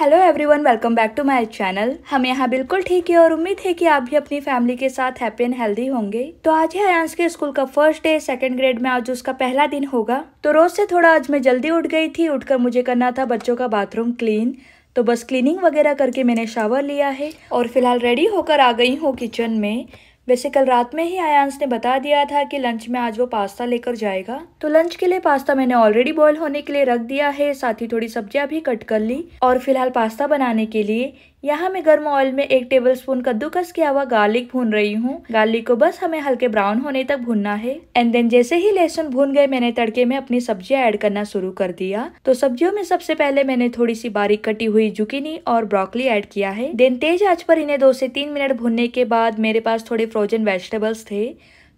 Hello everyone welcome back to my channel हम यहाँ बिल्कुल ठीक है और उम्मीद है कि आप भी अपनी फैमिली के साथ हैप्पी एंड हेल्दी होंगे तो आज है अयांश के स्कूल का फर्स्ट डे सेकंड ग्रेड में आज उसका पहला दिन होगा तो रोज से थोड़ा आज मैं जल्दी उठ गई थी उठकर मुझे करना था बच्चों का बाथरूम क्लीन तो बस क्लीनिंग वगैरह करके मैंने शावर लिया है और फिलहाल रेडी होकर आ गई हूँ किचन में वैसे कल रात में ही आयांस ने बता दिया था कि लंच में आज वो पास्ता लेकर जाएगा तो लंच के लिए पास्ता मैंने ऑलरेडी बॉयल होने के लिए रख दिया है साथ ही थोड़ी सब्जियां भी कट कर ली और फिलहाल पास्ता बनाने के लिए यहाँ मैं गर्म ऑयल में एक टेबल स्पून कद्दूकस किया हुआ गार्लिक भून रही हूँ गार्लिक को बस हमें हल्के ब्राउन होने तक भूनना है एंड देन जैसे ही लहसुन भून गए मैंने तड़के में अपनी सब्जियां ऐड करना शुरू कर दिया तो सब्जियों में सबसे पहले मैंने थोड़ी सी बारीक कटी हुई जुकीनी और ब्रोकली ऐड किया है देन तेज आँच पर इन्हें दो से तीन मिनट भूनने के बाद मेरे पास थोड़े फ्रोजन वेजिटेबल्स थे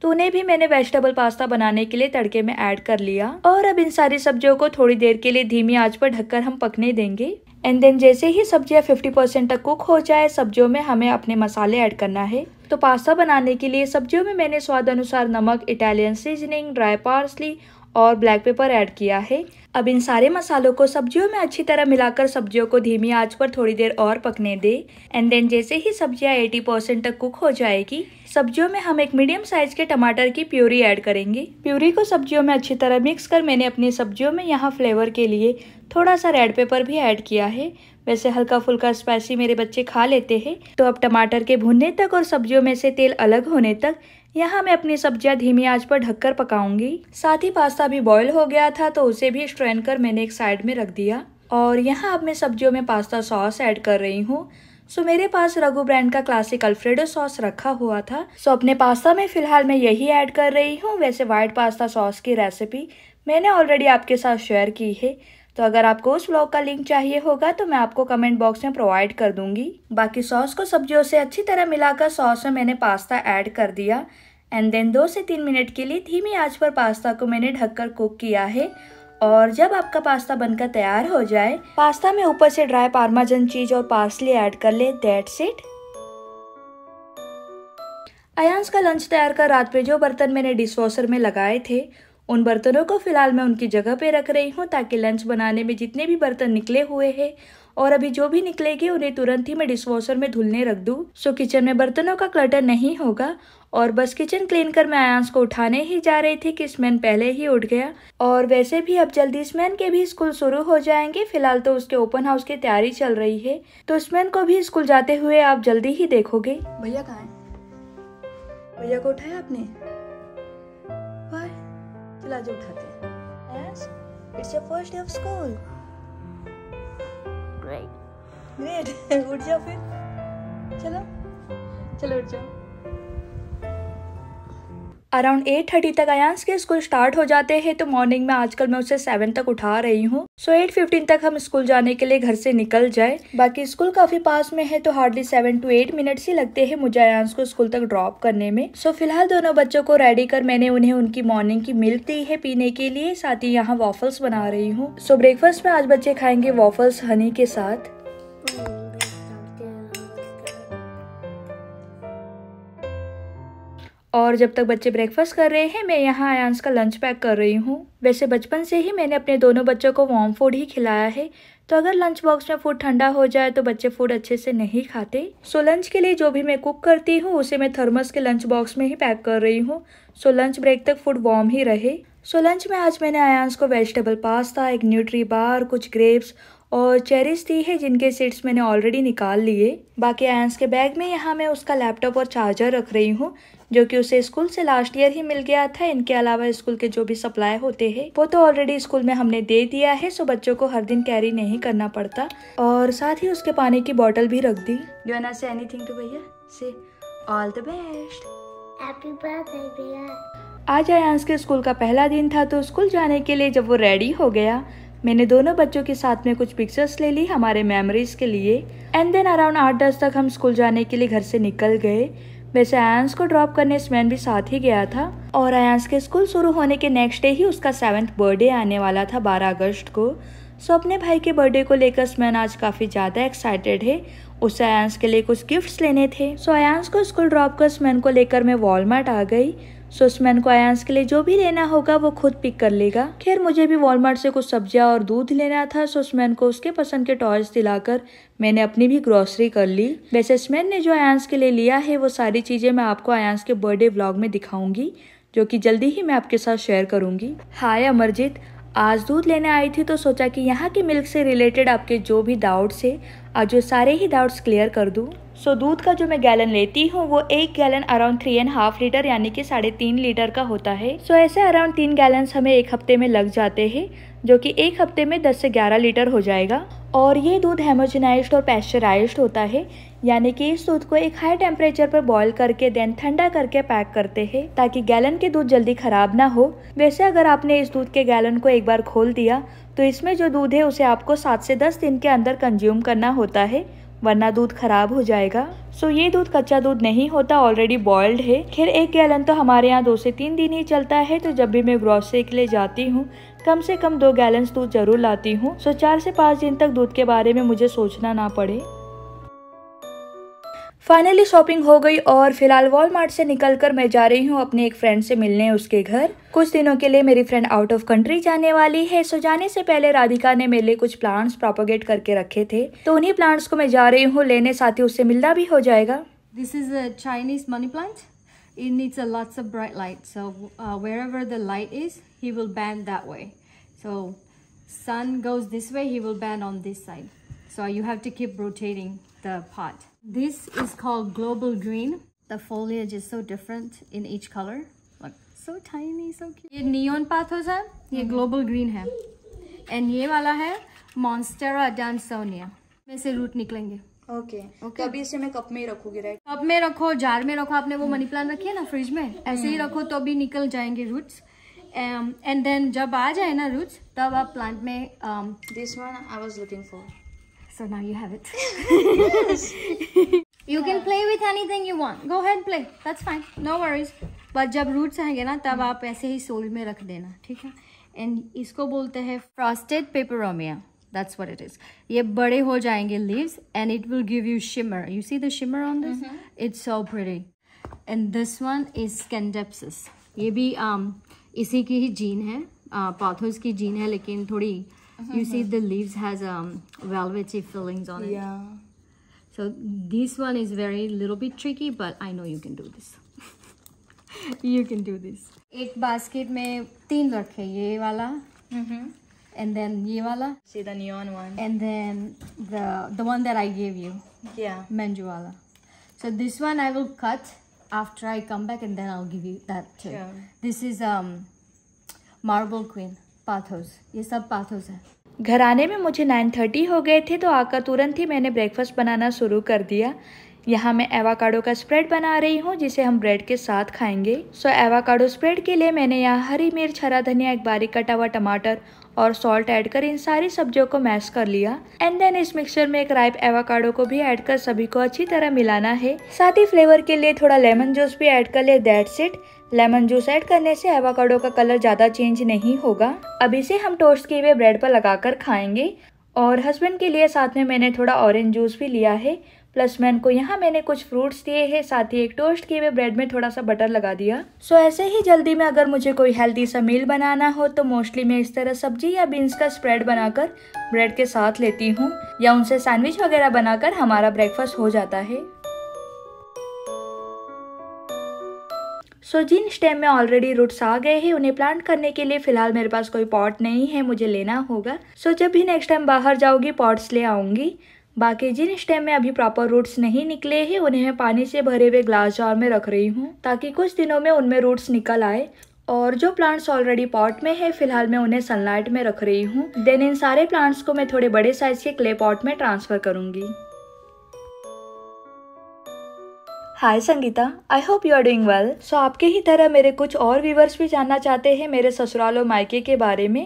तो उन्हें भी मैंने वेजिटेबल पास्ता बनाने के लिए तड़के में ऐड कर लिया और अब इन सारी सब्जियों को थोड़ी देर के लिए धीमी आंच पर ढककर हम पकने देंगे एंड देन जैसे ही सब्जियाँ फिफ्टी परसेंट तक कुक हो जाए सब्जियों में हमें अपने मसाले ऐड करना है तो पास्ता बनाने के लिए सब्जियों में मैंने स्वाद अनुसार नमक इटालियन सीजनिंग ड्राई पार्सली और ब्लैक पेपर ऐड किया है अब इन सारे मसालों को सब्जियों में अच्छी तरह मिलाकर सब्जियों को धीमी आंच पर थोड़ी देर और पकने दे एंड देन जैसे ही सब्जियां 80 परसेंट तक कुक हो जाएगी सब्जियों में हम एक मीडियम साइज के टमाटर की प्यूरी ऐड करेंगे प्यूरी को सब्जियों में अच्छी तरह मिक्स कर मैंने अपनी सब्जियों में यहाँ फ्लेवर के लिए थोड़ा सा रेड पेपर भी ऐड किया है वैसे हल्का फुल्का स्पाइसी मेरे बच्चे खा लेते हैं तो अब टमाटर के भुनने तक और सब्जियों में से तेल अलग होने तक यहाँ मैं अपनी सब्जियाँ धीमी आंच पर ढककर पकाऊंगी साथ ही पास्ता भी बॉईल हो गया था तो उसे भी स्ट्रेन कर मैंने एक साइड में रख दिया और यहाँ अब मैं सब्जियों में पास्ता सॉस ऐड कर रही हूँ सो मेरे पास रघु ब्रांड का क्लासिक अल्फ्रेडो सॉस रखा हुआ था सो अपने पास्ता में फिलहाल मैं यही ऐड कर रही हूँ वैसे व्हाइट पास्ता सॉस की रेसिपी मैंने ऑलरेडी आपके साथ शेयर की है तो अगर आपको उस ब्लॉग का लिंक चाहिए होगा तो मैं आपको कमेंट बॉक्स में प्रोवाइड कर दूंगी बाकी सॉस को सब्जियों से अच्छी तरह मिलाकर सॉस में मैंने पास्ता ऐड कर दिया एंड देन दो से तीन मिनट के लिए धीमी आंच पर पास्ता को मैंने ढककर कुक किया है और जब आपका पास्ता बनकर तैयार हो जाए पास्ता में ऊपर से ड्राई पार्माजन चीज और पार्सली ऐड कर ले दैट्स इट अयांस का लंच तैयार कर रात में जो बर्तन मैंने डिशवॉशर में लगाए थे उन बर्तनों को फ़िलहाल मैं उनकी जगह पे रख रही हूँ ताकि लंच बनाने में जितने भी बर्तन निकले हुए हैं और अभी जो भी निकलेंगे उन्हें तुरंत ही मैं डिशवॉशर में धुलने रख दूँ सो किचन में बर्तनों का क्लटर नहीं होगा और बस किचन क्लीन कर मैं आयांस को उठाने ही जा रही थी कि स्मैन पहले ही उठ गया और वैसे भी अब जल्दी स्मैन के भी स्कूल शुरू हो जाएंगे फिलहाल तो उसके ओपन हाउस की तैयारी चल रही है तो स्मैन को भी स्कूल जाते हुए आप जल्दी ही देखोगे भैया कहाँ भैया को उठाया आपने प्लाजो उठाते हैं yes, it's your first day of school. Great. Great. उठ जाओ फिर चलो चलो उठ जाओ अराउंड एट थर्टी तक अयांस के स्कूल स्टार्ट हो जाते हैं तो मॉर्निंग में आजकल मैं उसे सेवन तक उठा रही हूँ सो एट फिफ्टीन तक हम स्कूल जाने के लिए घर से निकल जाए बाकी स्कूल काफी पास में है तो hardly seven two eight minutes ही लगते हैं मुझे अयांस को स्कूल तक ड्रॉप करने में सो फिलहाल दोनों बच्चों को रेडी कर मैंने उन्हें उनकी मॉर्निंग की मिल्क दी है पीने के लिए साथ ही यहाँ वॉफल्स बना रही हूँ सो ब्रेकफास्ट में आज बच्चे खाएंगे वॉफल्स हनी के साथ mm. और जब तक बच्चे ब्रेकफास्ट कर रहे हैं मैं यहाँ आयांस का लंच पैक कर रही हूँ वैसे बचपन से ही मैंने अपने दोनों बच्चों को वार्म फूड ही खिलाया है तो अगर लंच बॉक्स में फूड ठंडा हो जाए तो बच्चे फूड अच्छे से नहीं खाते सो लंच के लिए जो भी मैं कुक करती हूँ उसे मैं थर्मस के लंच बॉक्स में ही पैक कर रही हूँ सो लंच ब्रेक तक फूड वार्म ही रहे सो लंच में आज मैंने आयांस को वेजिटेबल पास्ता एक न्यूट्री बार कुछ ग्रेप्स और चेरिस दी है जिनके सीट्स मैंने ऑलरेडी निकाल लिए बाकी आयांस के बैग में यहाँ मैं उसका लैपटॉप और चार्जर रख रही हूँ जो कि उसे स्कूल से लास्ट ईयर ही मिल गया था इनके अलावा स्कूल के जो भी सप्लाई होते हैं वो तो ऑलरेडी स्कूल में हमने दे दिया है सो बच्चों को हर दिन कैरी नहीं करना पड़ता और साथ ही उसके पानी की बॉटल भी रख दी डू एना से एनी टू भैया से all the best happy birthday आज आयांस के स्कूल का पहला दिन था तो स्कूल जाने के लिए जब वो रेडी हो गया मैंने दोनों बच्चों के साथ में कुछ पिक्चर्स ले ली हमारे मेमोरीज के लिए एंड देन अराउंड आठ दस तक हम स्कूल जाने के लिए घर से निकल गए वैसे आयांस को ड्रॉप करने स्मैन भी साथ ही गया था और आयांस के स्कूल शुरू होने के नेक्स्ट डे ही उसका सेवन्थ बर्थडे आने वाला था बारह अगस्त को सो अपने भाई के बर्थडे को लेकर स्मैन आज काफ़ी ज़्यादा एक्साइटेड है उसे आयांस के लिए कुछ गिफ्ट्स लेने थे सो आयांस को स्कूल ड्रॉप कर स्मैन को लेकर मैं वॉलमार्ट आ गई सुषमैन को आयांस के लिए जो भी लेना होगा वो खुद पिक कर लेगा खैर मुझे भी वॉलमार्ट से कुछ सब्जियां और दूध लेना था सुषमैन को उसके पसंद के टॉयज दिलाकर मैंने अपनी भी ग्रोसरी कर ली वैसे स्मैन ने जो आयांस के लिए लिया है वो सारी चीज़ें मैं आपको आयांस के बर्थडे ब्लॉग में दिखाऊंगी जो की जल्दी ही मैं आपके साथ शेयर करूंगी हाय अमरजीत आज दूध लेने आई थी तो सोचा कि यहाँ के मिल्क से रिलेटेड आपके जो भी डाउट्स है आज वो सारे ही डाउट्स क्लियर कर दूँ सो दूध का जो मैं गैलन लेती हूँ वो एक gallon around three and half litre यानी कि साढ़े तीन लीटर का होता है सो ऐसे अराउंड तीन गैलन हमें एक हफ्ते में लग जाते हैं जो कि एक हफ्ते में 10 से 11 लीटर हो जाएगा और ये दूध हेमोजनाइज्ड और पैस्चराइज्ड होता है यानी कि इस दूध को एक हाई टेम्परेचर पर बॉईल करके देन ठंडा करके पैक करते हैं ताकि गैलन के दूध जल्दी ख़राब ना हो वैसे अगर आपने इस दूध के गैलन को एक बार खोल दिया तो इसमें जो दूध है उसे आपको सात से दस दिन के अंदर कंज्यूम करना होता है वरना दूध खराब हो जाएगा सो ये दूध कच्चा दूध नहीं होता ऑलरेडी बॉयल्ड है खैर एक गैलन तो हमारे यहाँ दो से तीन दिन ही चलता है तो जब भी मैं ग्रॉसरी के लिए जाती हूँ कम से कम दो गैलन दूध जरूर लाती हूँ सो चार से पाँच दिन तक दूध के बारे में मुझे सोचना ना पड़े फाइनली शॉपिंग हो गई और फिलहाल वॉलमार्ट से निकलकर मैं जा रही हूँ अपने एक फ्रेंड से मिलने उसके घर कुछ दिनों के लिए मेरी फ्रेंड आउट ऑफ कंट्री जाने वाली है सो जाने से पहले राधिका ने मेरे लिए कुछ प्लांट्स प्रोपोगेट करके रखे थे तो उन्ही प्लांट्स को मैं जा रही हूँ लेने साथ ही उससे मिलना भी हो जाएगा this is Chinese money plant it needs a lots of bright light so wherever the light is he will bend that way so sun goes this way he will bend on this side so you have to keep rotating the pot This is called Global Green. The foliage is so different in each color. Look, so tiny, so cute. This neon pathos है, ये global green hai. And ये वाला है Monstera dansonia. में से root निकलेंगे. Okay okay. okay. तो अभी इसे मैं कप में ही रखूंगी राइट कप में रखो जार में रखो आपने वो मनी प्लांट रखी है ना फ्रिज में ऐसे ही रखो तो अभी निकल जाएंगे रूट्स एंड देन जब आ जाए ना रूट्स तब आप प्लांट में this one I was looking for So now you have it. you can play with anything you want. Go ahead play. That's fine. No worries. But जब roots आएंगे ना तब आप ऐसे ही soil में रख देना ठीक है And इसको बोलते हैं frosted peperomia. that's what it is ये बड़े हो जाएंगे leaves and it will give you shimmer you see the shimmer on this mm -hmm. it's so pretty and this one is scandepsis ye bhi um isi ki hi gene hai पौधोज की gene है लेकिन थोड़ी you see mm-hmm. the leaves has um velvety fillings on it yeah so this one is very little bit tricky but i know you can do this you can do this एक basket में तीन रखे ये mm-hmm. and then ये see the neon one and then the the one that i gave you yeah manju so this one i will cut after i come back and then i'll give you that too sure. this is um marble queen pothos ये सब pathos है घर आने में मुझे 9:30 हो गए थे तो आकर तुरंत ही मैंने ब्रेकफास्ट बनाना शुरू कर दिया यहाँ मैं एवाकाडो का स्प्रेड बना रही हूँ जिसे हम ब्रेड के साथ खाएंगे सो एवाकाडो स्प्रेड के लिए मैंने यहाँ हरी मिर्च हरा धनिया एक बारीक कटा हुआ टमाटर और सॉल्ट ऐड कर इन सारी सब्जियों को मैश कर लिया एंड देन इस मिक्सचर में एक राइप एवाकाडो को भी ऐड कर सभी को अच्छी तरह मिलाना है साथ ही फ्लेवर के लिए थोड़ा लेमन जूस भी ऐड कर ले that's it lemon juice add करने से एवाकाडो का कलर ज़्यादा चेंज नहीं होगा अब इसे हम टोस्ट किए हुए ब्रेड पर लगाकर खाएंगे और हस्बैंड के लिए साथ में मैंने थोड़ा ऑरेंज जूस भी लिया है प्लस मैन को यहाँ मैंने कुछ फ्रूट्स दिए हैं साथ ही एक टोस्ट किए हुए ब्रेड में थोड़ा सा बटर लगा दिया सो so, ऐसे ही जल्दी में अगर मुझे कोई हेल्दी सा मील बनाना हो तो मोस्टली मैं इस तरह सब्जी या बीन्स का स्प्रेड बनाकर ब्रेड के साथ लेती हूँ या उनसे सैंडविच वगैरह बनाकर हमारा ब्रेकफास्ट हो जाता है सो जिन स्टेम में ऑलरेडी रूट्स आ गए हैं उन्हें प्लांट करने के लिए फिलहाल मेरे पास कोई पॉट नहीं है मुझे लेना होगा सो जब भी नेक्स्ट टाइम बाहर जाऊंगी पॉट्स ले आऊंगी बाकी जिन स्टेम में अभी प्रॉपर रूट्स नहीं निकले हैं उन्हें मैं पानी से भरे हुए ग्लास जार में रख रही हूँ ताकि कुछ दिनों में उनमें रूट्स निकल आए और जो प्लांट्स ऑलरेडी पॉट में है फिलहाल मैं उन्हें सनलाइट में रख रही हूँ देन इन सारे प्लांट्स को मैं थोड़े बड़े साइज के क्ले पॉट में ट्रांसफ़र करूंगी hi Sangeeta I hope you are doing well so आपके ही तरह मेरे कुछ और व्यूवर्स भी जानना चाहते हैं मेरे ससुराल और मायके के बारे में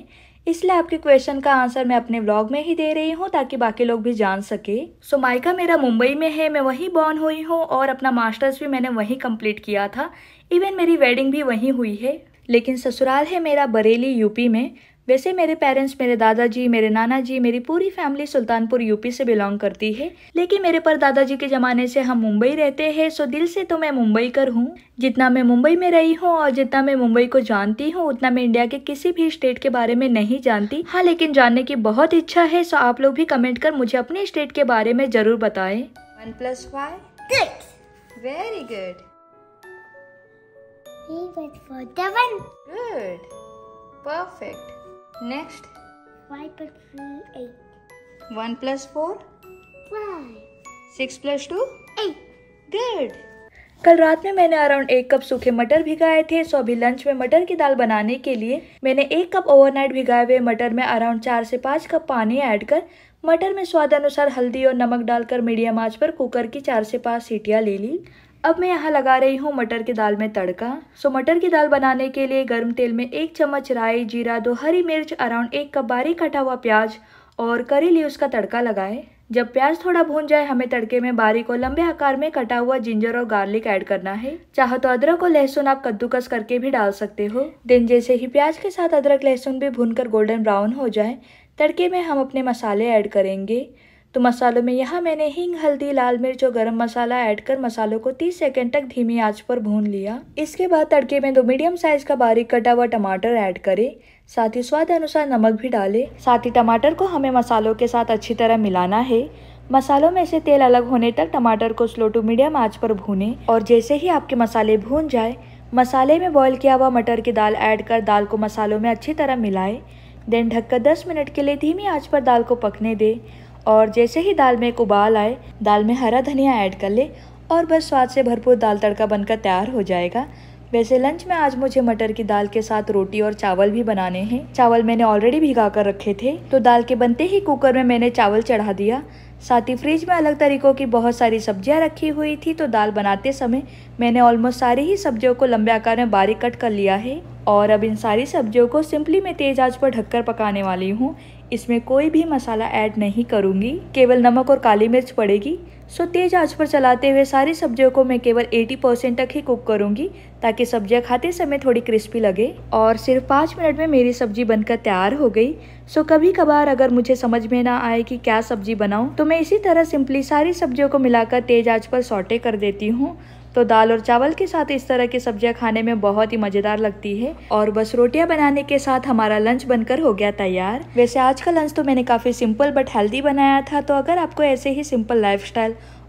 इसलिए आपके क्वेश्चन का आंसर मैं अपने ब्लॉग में ही दे रही हूँ ताकि बाकी लोग भी जान सके सो so, मायका मेरा मुंबई में है मैं वहीं बॉर्न हुई हूँ और अपना मास्टर्स भी मैंने वहीं कम्प्लीट किया था इवन मेरी वेडिंग भी वहीं हुई है लेकिन ससुराल है मेरा बरेली यूपी में वैसे मेरे पेरेंट्स मेरे दादाजी मेरे नाना जी मेरी पूरी फैमिली सुल्तानपुर यूपी से बिलोंग करती है लेकिन मेरे पर दादाजी के ज़माने से हम मुंबई रहते हैं सो दिल से तो मैं मुंबई कर हूँ जितना मैं मुंबई में रही हूँ और जितना मैं मुंबई को जानती हूँ उतना मैं इंडिया के किसी भी स्टेट के बारे में नहीं जानती हाँ लेकिन जानने की बहुत इच्छा है सो आप लोग भी कमेंट कर मुझे अपने स्टेट के बारे में ज़रूर बताए very good perfect next five plus three eight one plus four 5. 6 plus 2? कल रात में मैंने अराउंड एक कप सूखे मटर भिगाए थे सो अभी लंच में मटर की दाल बनाने के लिए मैंने एक कप ओवरनाइट भिगाए हुए मटर में अराउंड चार से पाँच कप पानी ऐड कर मटर में स्वाद अनुसार हल्दी और नमक डालकर मीडियम आंच पर कुकर की चार से पाँच सीटियाँ ले ली अब मैं यहाँ लगा रही हूँ मटर की दाल में तड़का सो मटर की दाल बनाने के लिए गर्म तेल में एक चम्मच राई जीरा दो हरी मिर्च अराउंड एक कप बारीक कटा हुआ प्याज और करी ली उसका तड़का लगाए जब प्याज थोड़ा भून जाए हमें तड़के में बारीक और लंबे आकार में कटा हुआ जिंजर और गार्लिक ऐड करना है चाहो तो अदरक और लहसुन आप कद्दूकस करके भी डाल सकते हो दिन जैसे ही प्याज के साथ अदरक लहसुन भी भूनकर गोल्डन ब्राउन हो जाए तड़के में हम अपने मसाले ऐड करेंगे तो मसालों में यहाँ मैंने हिंग हल्दी लाल मिर्च और गरम मसाला ऐड कर मसालों को 30 सेकेंड तक धीमी आंच पर भून लिया इसके बाद तड़के में दो मीडियम साइज का बारीक कटा हुआ टमाटर ऐड करें साथ ही स्वाद अनुसार नमक भी डालें साथ ही टमाटर को हमें मसालों के साथ अच्छी तरह मिलाना है मसालों में से तेल अलग होने तक टमाटर को स्लो टू मीडियम आँच पर भूने और जैसे ही आपके मसाले भून जाए मसाले में बॉईल किया हुआ मटर की दाल ऐड कर दाल को मसालों में अच्छी तरह मिलाएं देन ढककर 10 मिनट के लिए धीमी आंच पर दाल को पकने दें और जैसे ही दाल में एक उबाल आए दाल में हरा धनिया ऐड कर ले और बस स्वाद से भरपूर दाल तड़का बनकर तैयार हो जाएगा वैसे लंच में आज मुझे मटर की दाल के साथ रोटी और चावल भी बनाने हैं चावल मैंने ऑलरेडी भिगा कर रखे थे तो दाल के बनते ही कुकर में मैंने चावल चढ़ा दिया साथ ही फ्रिज में अलग तरीकों की बहुत सारी सब्जियां रखी हुई थी तो दाल बनाते समय मैंने ऑलमोस्ट सारी ही सब्जियों को लंबे आकार में बारीक कट कर लिया है और अब इन सारी सब्जियों को सिंपली मैं तेज आंच पर ढककर पकाने वाली हूँ इसमें कोई भी मसाला ऐड नहीं करूँगी केवल नमक और काली मिर्च पड़ेगी सो तेज़ आंच पर चलाते हुए सारी सब्जियों को मैं केवल 80 परसेंट तक ही कुक करूँगी ताकि सब्जियाँ खाते समय थोड़ी क्रिस्पी लगे और सिर्फ पाँच मिनट में मेरी सब्जी बनकर तैयार हो गई सो कभी कभार अगर मुझे समझ में ना आए कि क्या सब्जी बनाऊँ तो मैं इसी तरह सिंपली सारी सब्जियों को मिलाकर तेज़ आँच पर सौटे कर देती हूँ तो दाल और चावल के साथ इस तरह की सब्जियाँ खाने में बहुत ही मज़ेदार लगती है और बस रोटियां बनाने के साथ हमारा लंच बनकर हो गया तैयार वैसे आज का लंच तो मैंने काफ़ी सिंपल बट हेल्दी बनाया था तो अगर आपको ऐसे ही सिंपल लाइफ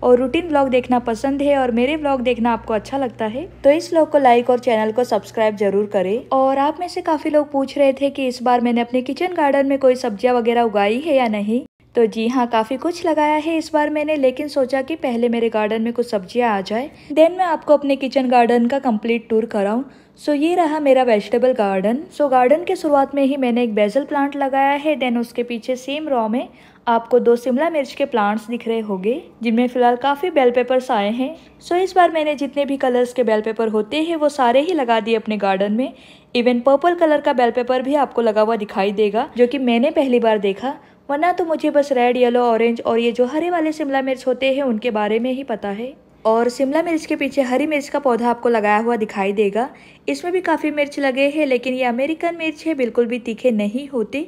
और रूटीन ब्लॉग देखना पसंद है और मेरे ब्लॉग देखना आपको अच्छा लगता है तो इस ब्लॉग को लाइक और चैनल को सब्सक्राइब जरूर करें और आप में से काफ़ी लोग पूछ रहे थे कि इस बार मैंने अपने किचन गार्डन में कोई सब्जियां वगैरह उगाई है या नहीं तो जी हाँ काफ़ी कुछ लगाया है इस बार मैंने लेकिन सोचा कि पहले मेरे गार्डन में कुछ सब्जियाँ आ जाए देन मैं आपको अपने किचन गार्डन का कंप्लीट टूर कराऊँ सो so, ये रहा मेरा वेजिटेबल गार्डन सो गार्डन के शुरुआत में ही मैंने एक बेजल प्लांट लगाया है देन उसके पीछे सेम रॉ में आपको दो शिमला मिर्च के प्लांट्स दिख रहे होंगे जिनमें फ़िलहाल काफ़ी बेल पेपर्स आए हैं सो so, इस बार मैंने जितने भी कलर्स के बेल पेपर होते हैं वो सारे ही लगा दिए अपने गार्डन में इवन पर्पल कलर का बेल पेपर भी आपको लगा हुआ दिखाई देगा जो कि मैंने पहली बार देखा वरना तो मुझे बस रेड येलो ऑरेंज और ये जो हरे वाले शिमला मिर्च होते हैं उनके बारे में ही पता है और शिमला मिर्च के पीछे हरी मिर्च का पौधा आपको लगाया हुआ दिखाई देगा इसमें भी काफ़ी मिर्च लगे हैं लेकिन ये अमेरिकन मिर्च है बिल्कुल भी तीखे नहीं होते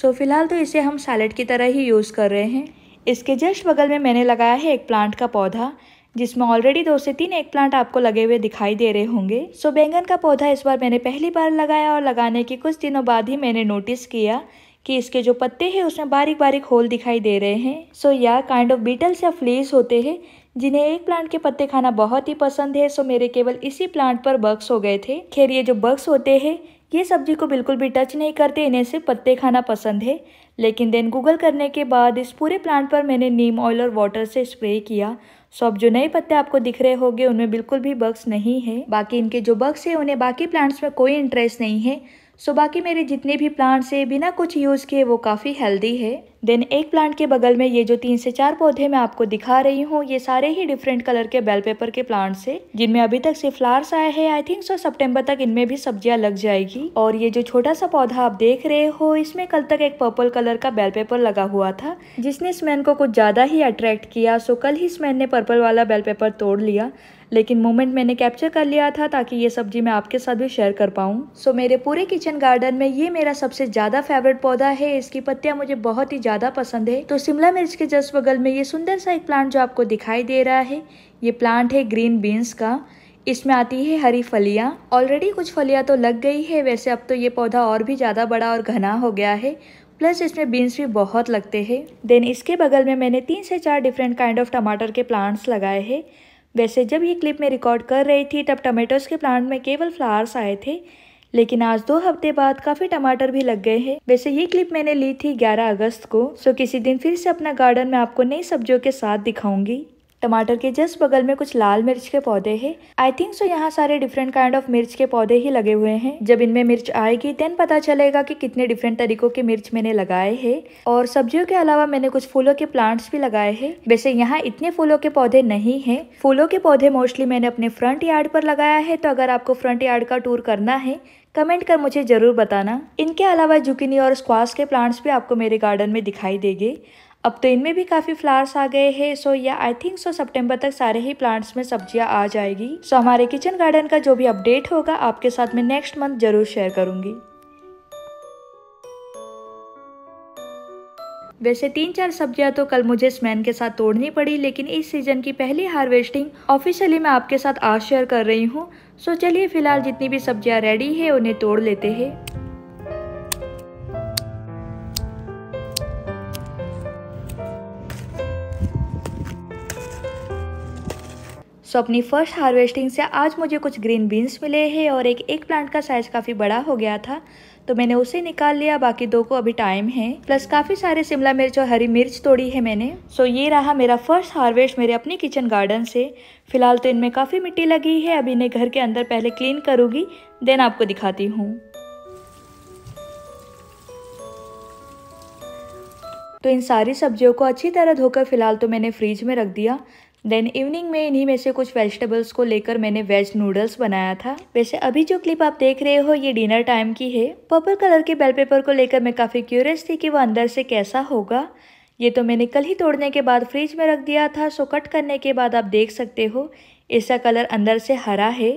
सो फिलहाल तो इसे हम सैलड की तरह ही यूज़ कर रहे हैं इसके जस्ट बगल में मैंने लगाया है एक प्लांट का पौधा जिसमें ऑलरेडी दो से तीन एक प्लांट आपको लगे हुए दिखाई दे रहे होंगे सो बैंगन का पौधा इस बार मैंने पहली बार लगाया और लगाने के कुछ दिनों बाद ही मैंने नोटिस किया कि इसके जो पत्ते हैं उसमें बारीक बारीक होल दिखाई दे रहे हैं सो या काइंड ऑफ बीटल्स या फ्लीस होते हैं जिन्हें एक प्लांट के पत्ते खाना बहुत ही पसंद है सो मेरे केवल इसी प्लांट पर बग्स हो गए थे खैर ये जो बग्स होते हैं ये सब्जी को बिल्कुल भी टच नहीं करते इन्हें सिर्फ पत्ते खाना पसंद है लेकिन देन गूगल करने के बाद इस पूरे प्लांट पर मैंने नीम ऑयल और वाटर से स्प्रे किया सो अब जो नए पत्ते आपको दिख रहे होंगे उनमें बिल्कुल भी बग्स नहीं है बाकी इनके जो बग्स है उन्हें बाकी प्लांट्स में कोई इंटरेस्ट नहीं है सो बाकी मेरे जितने भी प्लांट्स हैं बिना कुछ यूज़ किए वो काफ़ी हेल्दी है देन एक प्लांट के बगल में ये जो तीन से चार पौधे मैं आपको दिखा रही हूँ ये सारे ही डिफरेंट कलर के बेल पेपर के प्लांट्स है जिनमें अभी तक से फ्लावर्स आए हैं आई थिंक सो सेप्टेम्बर तक इनमें भी सब्जियां लग जाएगी और ये जो छोटा सा पौधा आप देख रहे हो इसमें कल तक एक पर्पल कलर का बेल पेपर लगा हुआ था जिसने स्मैन को कुछ ज्यादा ही अट्रैक्ट किया सो कल ही स्मैन ने पर्पल वाला बेल पेपर तोड़ लिया लेकिन मोमेंट मैंने कैप्चर कर लिया था ताकि ये सब्जी मैं आपके साथ भी शेयर कर पाऊँ सो मेरे पूरे किचन गार्डन में ये मेरा सबसे ज़्यादा फेवरेट पौधा है इसकी पत्तियाँ मुझे बहुत ही ज्यादा पसंद है तो शिमला मिर्च के जस्ट बगल में ये सुंदर सा एक प्लांट जो आपको दिखाई दे रहा है ये प्लांट है ग्रीन बीन्स का इसमें आती है हरी फलियाँ ऑलरेडी कुछ फलियाँ तो लग गई है वैसे अब तो ये पौधा और भी ज़्यादा बड़ा और घना हो गया है प्लस इसमें बीन्स भी बहुत लगते हैं देन इसके बगल में मैंने तीन से चार डिफरेंट काइंड ऑफ टमाटर के प्लांट्स लगाए हैं वैसे जब ये क्लिप में रिकॉर्ड कर रही थी तब टमेटोज़ के प्लांट में केवल फ्लावर्स आए थे लेकिन आज दो हफ्ते बाद काफी टमाटर भी लग गए हैं वैसे ये क्लिप मैंने ली थी 11 अगस्त को सो किसी दिन फिर से अपना गार्डन में आपको नई सब्जियों के साथ दिखाऊंगी टमाटर के जस्ट बगल में कुछ लाल मिर्च के पौधे हैं आई थिंक सो यहाँ सारे डिफरेंट काइंड ऑफ मिर्च के पौधे ही लगे हुए हैं जब इनमें मिर्च आएगी देन पता चलेगा कि कितने डिफरेंट तरीकों के मिर्च मैंने लगाए हैं और सब्जियों के अलावा मैंने कुछ फूलों के प्लांट्स भी लगाए हैं वैसे यहाँ इतने फूलों के पौधे नहीं है फूलों के पौधे मोस्टली मैंने अपने फ्रंट यार्ड पर लगाया है तो अगर आपको फ्रंट यार्ड का टूर करना है कमेंट कर मुझे ज़रूर बताना इनके अलावा जुकिनी और स्क्वाश के प्लांट्स भी आपको मेरे गार्डन में दिखाई देंगे अब तो इनमें भी काफ़ी फ्लावर्स आ गए हैं सो या आई थिंक सो सितंबर तक सारे ही प्लांट्स में सब्जियां आ जाएगी सो हमारे किचन गार्डन का जो भी अपडेट होगा आपके साथ में नेक्स्ट मंथ जरूर शेयर करूंगी वैसे तीन चार सब्जियां तो कल मुझे स्मैन के साथ तोड़नी पड़ी लेकिन इस सीजन की पहली हार्वेस्टिंग ऑफिशियली मैं आपके साथ आज शेयर कर रही हूँ सो चलिए फिलहाल जितनी भी सब्जियां रेडी है उन्हें तोड़ लेते हैं सो अपनी फ़र्स्ट हार्वेस्टिंग से आज मुझे कुछ ग्रीन बीन्स मिले हैं और एक एक प्लांट का साइज़ काफ़ी बड़ा हो गया था तो मैंने उसे निकाल लिया बाकी दो को अभी टाइम है प्लस काफ़ी सारे शिमला मिर्च और हरी मिर्च तोड़ी है मैंने सो ये रहा मेरा फर्स्ट हार्वेस्ट मेरे अपने किचन गार्डन से फिलहाल तो इनमें काफ़ी मिट्टी लगी है अभी इन्हें घर के अंदर पहले क्लीन करूँगी देन आपको दिखाती हूँ तो इन सारी सब्जियों को अच्छी तरह धोकर फिलहाल तो मैंने फ्रीज में रख दिया देन इवनिंग में इन्हीं में से कुछ वेजिटेबल्स को लेकर मैंने वेज नूडल्स बनाया था वैसे अभी जो क्लिप आप देख रहे हो ये डिनर टाइम की है पर्पल कलर के बेल पेपर को लेकर मैं काफ़ी क्यूरियस थी कि वो अंदर से कैसा होगा ये तो मैंने कल ही तोड़ने के बाद फ्रिज में रख दिया था सो कट करने के बाद आप देख सकते हो ऐसा कलर अंदर से हरा है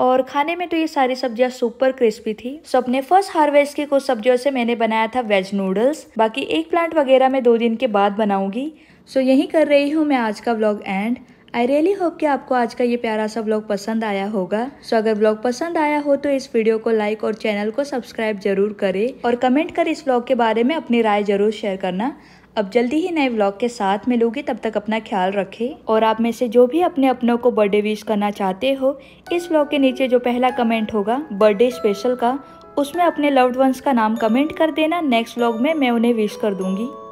और खाने में तो ये सारी सब्जियां सुपर क्रिस्पी थी सो अपने फर्स्ट हार्वेस्ट की कुछ सब्जियों से मैंने बनाया था वेज नूडल्स बाकी एक प्लांट वगैरह मैं दो दिन के बाद बनाऊंगी सो यही कर रही हूँ मैं आज का vlog and I really hope कि आपको आज का ये प्यारा सा ब्लॉग पसंद आया होगा सो so, अगर ब्लॉग पसंद आया हो तो इस वीडियो को लाइक और चैनल को सब्सक्राइब जरूर करें और कमेंट कर इस ब्लॉग के बारे में अपनी राय जरूर शेयर करना अब जल्दी ही नए व्लॉग के साथ मिलूंगी तब तक अपना ख्याल रखें और आप में से जो भी अपने अपनों को बर्थडे विश करना चाहते हो इस व्लॉग के नीचे जो पहला कमेंट होगा बर्थडे स्पेशल का उसमें अपने लव्ड वंस का नाम कमेंट कर देना नेक्स्ट व्लॉग में मैं उन्हें विश कर दूंगी